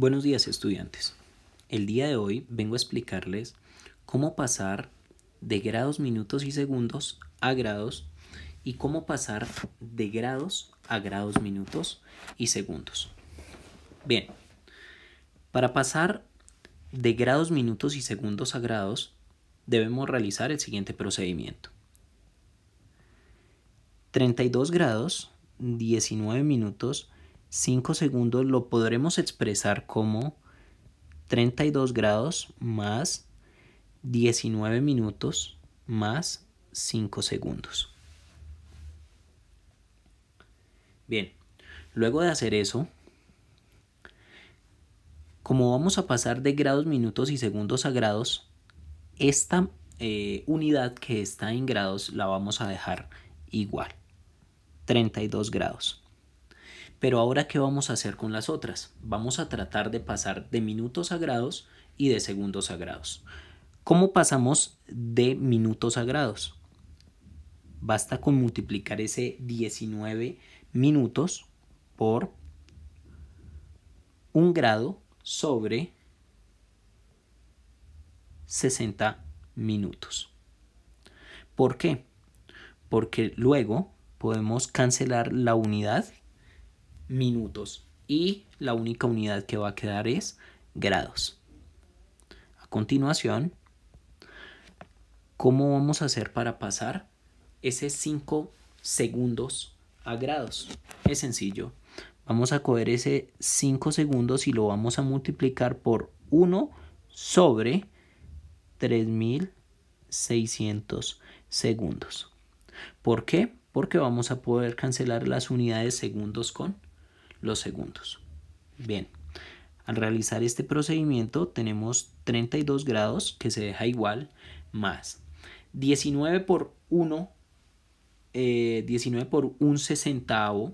Buenos días estudiantes. El día de hoy vengo a explicarles cómo pasar de grados, minutos y segundos a grados y cómo pasar de grados a grados, minutos y segundos. Bien, para pasar de grados, minutos y segundos a grados debemos realizar el siguiente procedimiento. 32 grados, 19 minutos 5 segundos lo podremos expresar como 32 grados más 19 minutos más 5 segundos. Bien, luego de hacer eso, como vamos a pasar de grados, minutos y segundos a grados, esta eh, unidad que está en grados la vamos a dejar igual, 32 grados. Pero ahora, ¿qué vamos a hacer con las otras? Vamos a tratar de pasar de minutos a grados y de segundos a grados. ¿Cómo pasamos de minutos a grados? Basta con multiplicar ese 19 minutos por un grado sobre 60 minutos. ¿Por qué? Porque luego podemos cancelar la unidad minutos y la única unidad que va a quedar es grados. A continuación, ¿cómo vamos a hacer para pasar ese 5 segundos a grados? Es sencillo. Vamos a coger ese 5 segundos y lo vamos a multiplicar por 1 sobre 3600 segundos. ¿Por qué? Porque vamos a poder cancelar las unidades segundos con los segundos. Bien, al realizar este procedimiento tenemos 32 grados que se deja igual más 19 por 1, 19 eh, por 1 sesentavo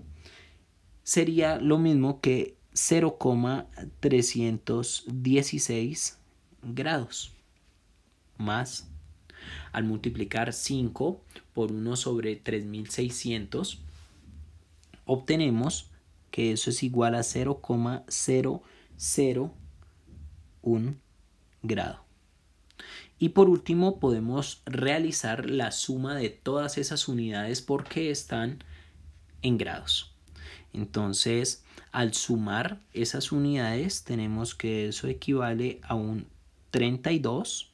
sería lo mismo que 0,316 grados más al multiplicar 5 por 1 sobre 3600 obtenemos que eso es igual a 0,001 grado. Y por último podemos realizar la suma de todas esas unidades porque están en grados. Entonces, al sumar esas unidades tenemos que eso equivale a un 32,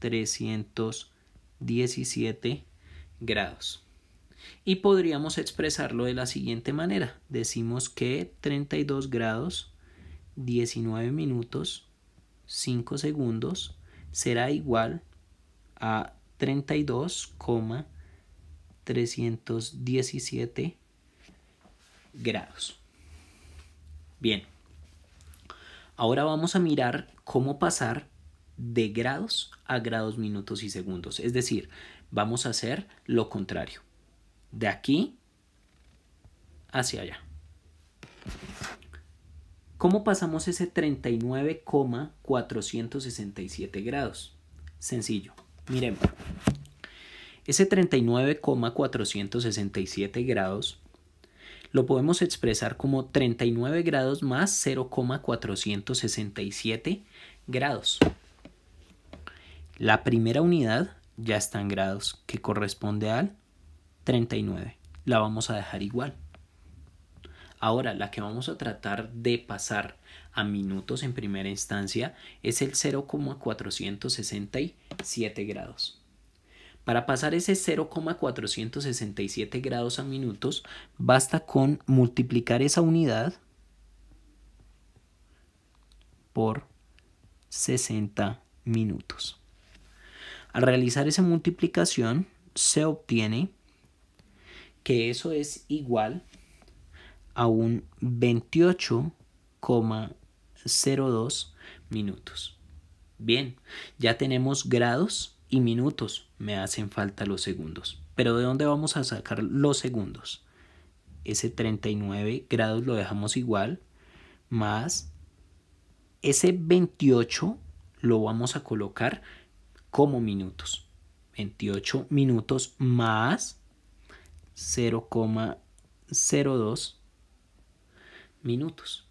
317 grados. Y podríamos expresarlo de la siguiente manera. Decimos que 32 grados 19 minutos 5 segundos será igual a 32,317 grados. Bien, ahora vamos a mirar cómo pasar de grados a grados, minutos y segundos. Es decir, vamos a hacer lo contrario. De aquí hacia allá. ¿Cómo pasamos ese 39,467 grados? Sencillo. Miremos. Ese 39,467 grados lo podemos expresar como 39 grados más 0,467 grados. La primera unidad ya está en grados, que corresponde al 39. La vamos a dejar igual. Ahora, la que vamos a tratar de pasar a minutos en primera instancia es el 0,467 grados. Para pasar ese 0,467 grados a minutos, basta con multiplicar esa unidad por 60 minutos. Al realizar esa multiplicación se obtiene que eso es igual a un 28,02 minutos. Bien, ya tenemos grados y minutos. Me hacen falta los segundos. Pero ¿de dónde vamos a sacar los segundos? Ese 39 grados lo dejamos igual, más ese 28 lo vamos a colocar como minutos. 28 minutos más 0,02 minutos.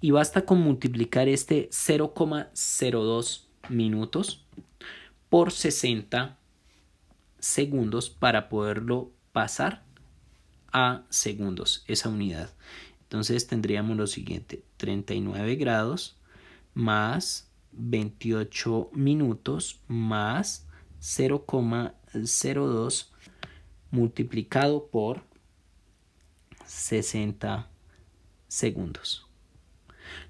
Y basta con multiplicar este 0,02 minutos por 60 segundos para poderlo pasar a segundos, esa unidad. Entonces tendríamos lo siguiente, 39 grados más 28 minutos más 0,02 multiplicado por 60 segundos.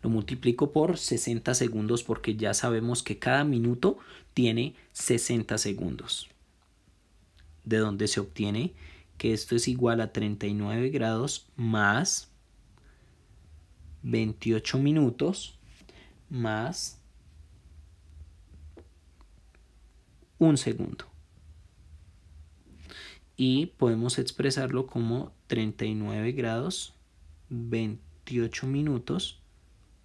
Lo multiplico por 60 segundos porque ya sabemos que cada minuto tiene 60 segundos. De donde se obtiene que esto es igual a 39 grados más 28 minutos más un segundo. Y podemos expresarlo como 39 grados 28 minutos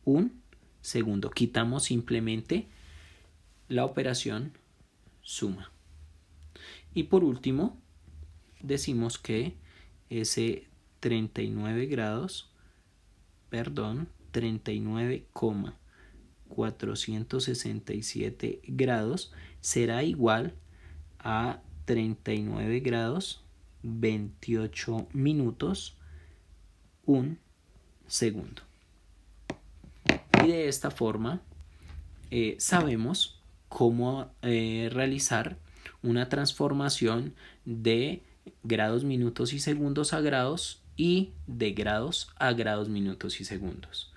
un segundo. Quitamos simplemente la operación suma. Y por último, decimos que ese 39 grados, perdón, 39, 467 grados será igual a 39 grados 28 minutos un segundo. Y de esta forma eh, sabemos cómo eh, realizar una transformación de grados, minutos y segundos a grados y de grados a grados, minutos y segundos.